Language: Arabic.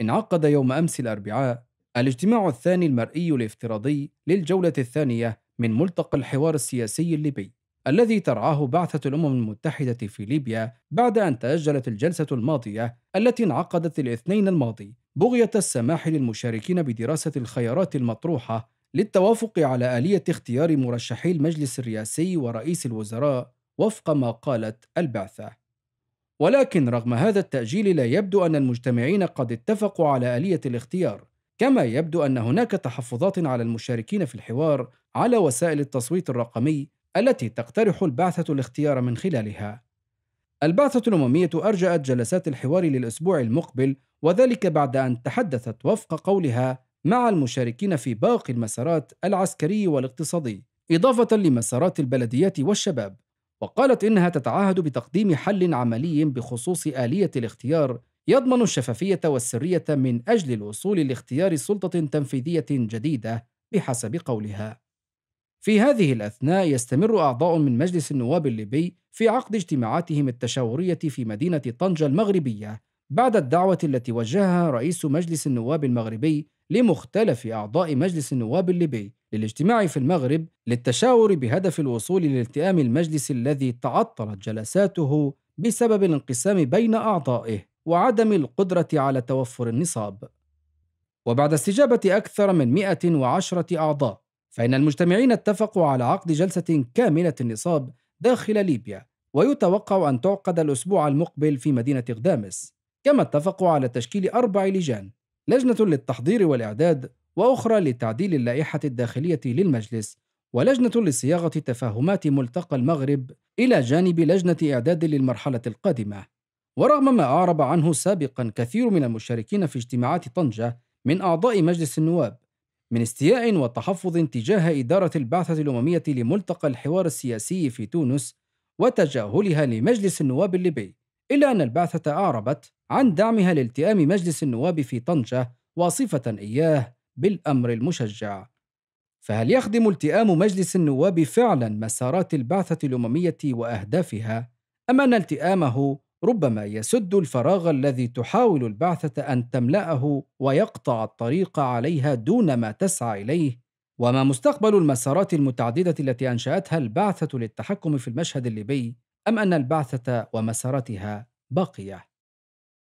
انعقد يوم أمس الأربعاء الاجتماع الثاني المرئي الافتراضي للجولة الثانية من ملتقى الحوار السياسي الليبي الذي ترعاه بعثة الأمم المتحدة في ليبيا بعد أن تأجلت الجلسة الماضية التي انعقدت الاثنين الماضي بغية السماح للمشاركين بدراسة الخيارات المطروحة للتوافق على آلية اختيار مرشحي المجلس الرئاسي ورئيس الوزراء وفق ما قالت البعثة ولكن رغم هذا التأجيل لا يبدو أن المجتمعين قد اتفقوا على آلية الاختيار، كما يبدو أن هناك تحفظات على المشاركين في الحوار على وسائل التصويت الرقمي التي تقترح البعثة الاختيار من خلالها. البعثة الأممية أرجأت جلسات الحوار للأسبوع المقبل وذلك بعد أن تحدثت وفق قولها مع المشاركين في باقي المسارات العسكري والاقتصادي، إضافة لمسارات البلديات والشباب. وقالت إنها تتعهد بتقديم حل عملي بخصوص آلية الاختيار يضمن الشفافية والسرية من أجل الوصول لاختيار سلطة تنفيذية جديدة بحسب قولها. في هذه الأثناء يستمر أعضاء من مجلس النواب الليبي في عقد اجتماعاتهم التشاورية في مدينة طنجة المغربية بعد الدعوة التي وجهها رئيس مجلس النواب المغربي لمختلف أعضاء مجلس النواب الليبي للاجتماع في المغرب للتشاور بهدف الوصول لالتئام المجلس الذي تعطلت جلساته بسبب الانقسام بين اعضائه وعدم القدره على توفر النصاب. وبعد استجابه اكثر من 110 اعضاء، فان المجتمعين اتفقوا على عقد جلسه كامله النصاب داخل ليبيا، ويتوقع ان تعقد الاسبوع المقبل في مدينه غدامس، كما اتفقوا على تشكيل اربع لجان، لجنه للتحضير والاعداد وأخرى لتعديل اللائحة الداخلية للمجلس ولجنة لصياغة تفاهمات ملتقى المغرب إلى جانب لجنة إعداد للمرحلة القادمة ورغم ما أعرب عنه سابقا كثير من المشاركين في اجتماعات طنجة من أعضاء مجلس النواب من استياء وتحفظ تجاه إدارة البعثة الأممية لملتقى الحوار السياسي في تونس وتجاهلها لمجلس النواب الليبي إلا أن البعثة أعربت عن دعمها لالتئام مجلس النواب في طنجة واصفة إياه بالأمر المشجع فهل يخدم التئام مجلس النواب فعلا مسارات البعثة الأممية وأهدافها؟ أم أن التئامه ربما يسد الفراغ الذي تحاول البعثة أن تملأه ويقطع الطريق عليها دون ما تسعى إليه؟ وما مستقبل المسارات المتعددة التي أنشأتها البعثة للتحكم في المشهد الليبي؟ أم أن البعثة ومساراتها باقية؟